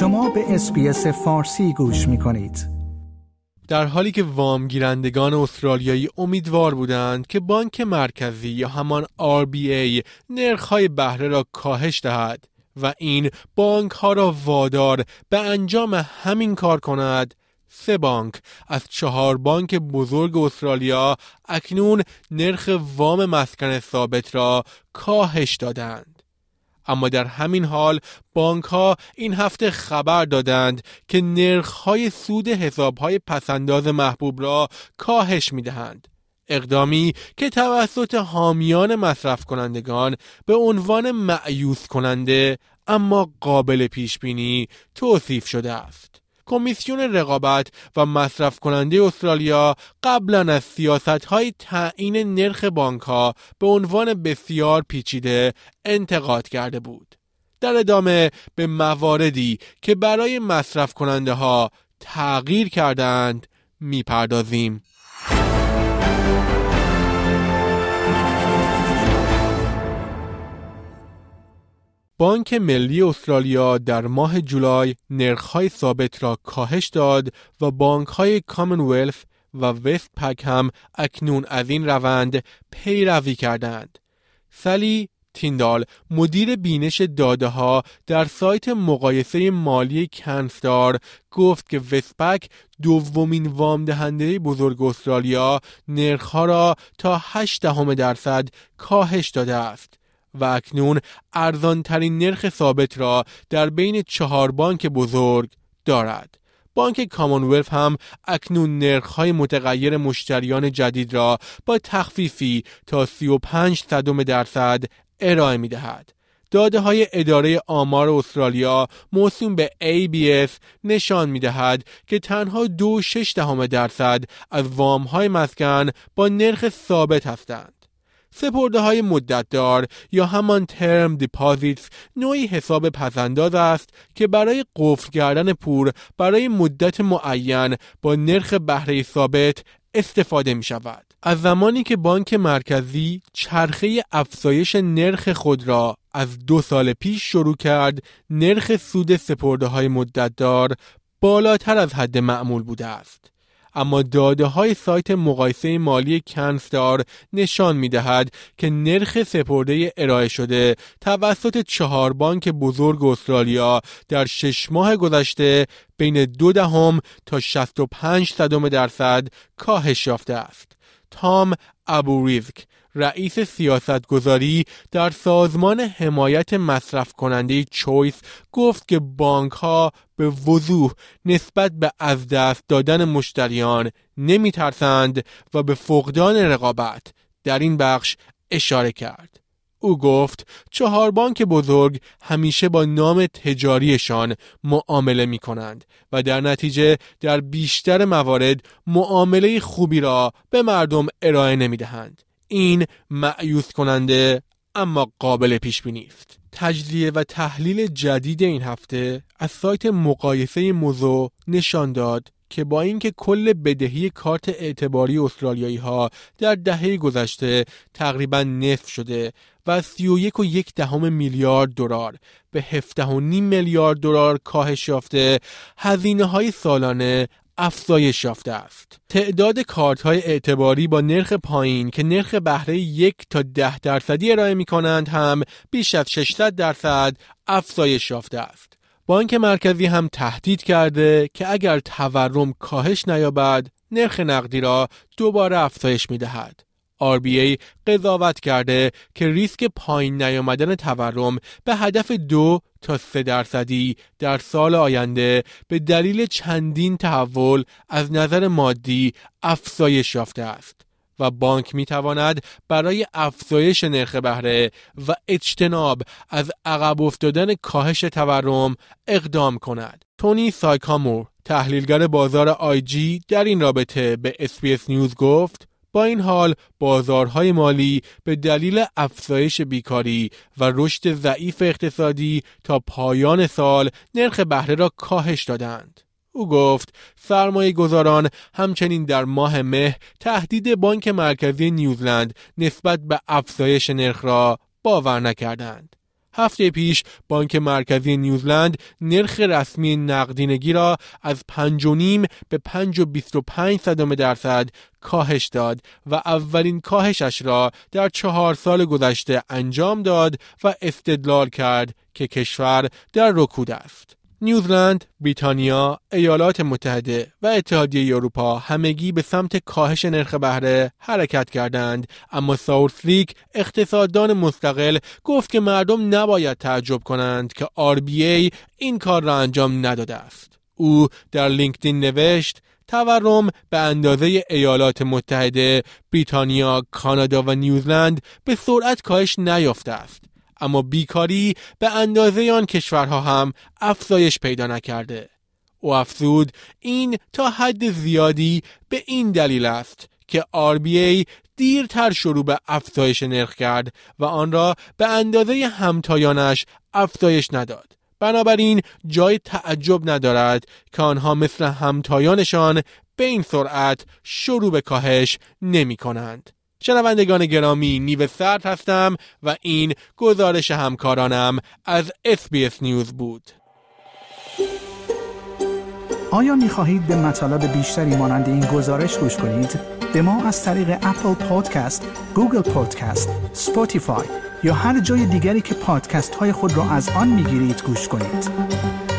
شما به اسپیس فارسی گوش می کنید. در حالی که وام گیرندگان استرالیایی امیدوار بودند که بانک مرکزی یا همان RBA نرخ‌های بهره را کاهش دهد و این بانک ها را وادار به انجام همین کار کند سه بانک از چهار بانک بزرگ استرالیا اکنون نرخ وام مسکن ثابت را کاهش دادند اما در همین حال بانک ها این هفته خبر دادند که نرخ های سود حساب های پسنداز محبوب را کاهش می دهند. اقدامی که توسط حامیان مصرف کنندگان به عنوان معیوز کننده اما قابل پیش بینی توصیف شده است. کمیسیون رقابت و مصرف کننده استرالیا قبلا از سیاست های تعیین نرخ بانک ها به عنوان بسیار پیچیده انتقاد کرده بود. در ادامه به مواردی که برای مصرف کننده ها تغییر کردند میپردازیم. بانک ملی استرالیا در ماه جولای نرخ‌های ثابت را کاهش داد و بانک‌های کامنولث و وستپک هم اکنون از این روند پیروی کردند. سلی تیندال مدیر بینش داده ها در سایت مقایسه مالی کنستار گفت که وستپک دومین وام دهنده بزرگ استرالیا نرخها را تا 8 درصد کاهش داده است. و اکنون ارزانترین نرخ ثابت را در بین چهار بانک بزرگ دارد. بانک کامونولف هم اکنون نرخ های متغیر مشتریان جدید را با تخفیفی تا 35 صدم درصد ارائه می دهد داده های اداره آمار استرالیا موسوم به ABS نشان می دهد که تنها دو شش دهم درصد از وام های مسکن با نرخ ثابت هستند. سپرده های مدت دار یا همان ترم دیپازیتس نوعی حساب پسنداز است که برای قفل کردن پور برای مدت معین با نرخ بهره ثابت استفاده می شود. از زمانی که بانک مرکزی چرخه افزایش نرخ خود را از دو سال پیش شروع کرد نرخ سود سپرده های دار بالاتر از حد معمول بوده است. اما داده های سایت مقایسه مالی کنستار نشان می دهد که نرخ سپرده ارائه شده توسط چهار بانک بزرگ استرالیا در شش ماه گذشته بین دو دهم تا 65 صدم درصد کاهش یافته است. تام ابوریزک رئیس سیاستگذاری در سازمان حمایت مصرف کننده چویس گفت که بانک ها به وضوح نسبت به از دست دادن مشتریان نمی ترسند و به فقدان رقابت در این بخش اشاره کرد. او گفت چهار بانک بزرگ همیشه با نام تجاریشان معامله می کنند و در نتیجه در بیشتر موارد معامله خوبی را به مردم ارائه نمی دهند. این معیوس کننده اما قابل پیش بینی است تجزیه و تحلیل جدید این هفته از سایت مقایسه موضوع نشان داد که با اینکه کل بدهی کارت اعتباری استرالیایی ها در دهه گذشته تقریبا نصف شده و 31 و یک دهم میلیارد دلار به 17.5 میلیارد دلار کاهش یافته هزینه های سالانه افزایش یافته است. تعداد کارت های اعتباری با نرخ پایین که نرخ بهره یک تا ده درصدی ارائه می کنند هم بیش از 600 درصد افزایش یافته است. بانک مرکزی هم تهدید کرده که اگر تورم کاهش نیابد نرخ نقدی را دوباره افزایش می دهد. RBA قضاوت کرده که ریسک پایین نیامدن تورم به هدف دو تا سه درصدی در سال آینده به دلیل چندین تحول از نظر مادی افزایش یافته است. و بانک می تواند برای افزایش نرخ بهره و اجتناب از عقب افتادن کاهش تورم اقدام کند. تونی سایکامور تحلیلگر بازار جی در این رابطه به اسپیس نیوز گفت با این حال بازارهای مالی به دلیل افزایش بیکاری و رشد ضعیف اقتصادی تا پایان سال نرخ بهره را کاهش دادند. او گفت سرمایه گذاران همچنین در ماه مه تهدید بانک مرکزی نیوزلند نسبت به افزایش نرخ را باور نکردند. هفته پیش بانک مرکزی نیوزلند نرخ رسمی نقدینگی را از 5.5 به 5.25 صدام درصد کاهش داد و اولین کاهشش را در چهار سال گذشته انجام داد و استدلال کرد که کشور در رکود است. نیوزلند، بریتانیا، ایالات متحده و اتحادیه اروپا همگی به سمت کاهش نرخ بهره حرکت کردند اما ساورسریک اقتصاددان مستقل گفت که مردم نباید تعجب کنند که ای این کار را انجام نداده است او در لینکدین نوشت تورم به اندازه ایالات متحده، بریتانیا، کانادا و نیوزلند به سرعت کاهش نیافته است اما بیکاری به اندازه آن کشورها هم افزایش پیدا نکرده. او افزود این تا حد زیادی به این دلیل است که ای دیرتر شروع به افزایش نرخ کرد و آن را به اندازه همتایانش افزایش نداد. بنابراین جای تعجب ندارد که آنها مثل همتایانشان به این سرعت شروع به کاهش نمی کنند. شنوندگان گرامی نیو سرد هستم و این گزارش همکارانم از اسپیس نیوز بود آیا می خواهید به مطالب بیشتری مانند این گزارش گوش کنید؟ به ما از طریق اپل پادکست، گوگل پادکست، سپوتیفای یا هر جای دیگری که پادکست های خود را از آن می گیرید گوش کنید.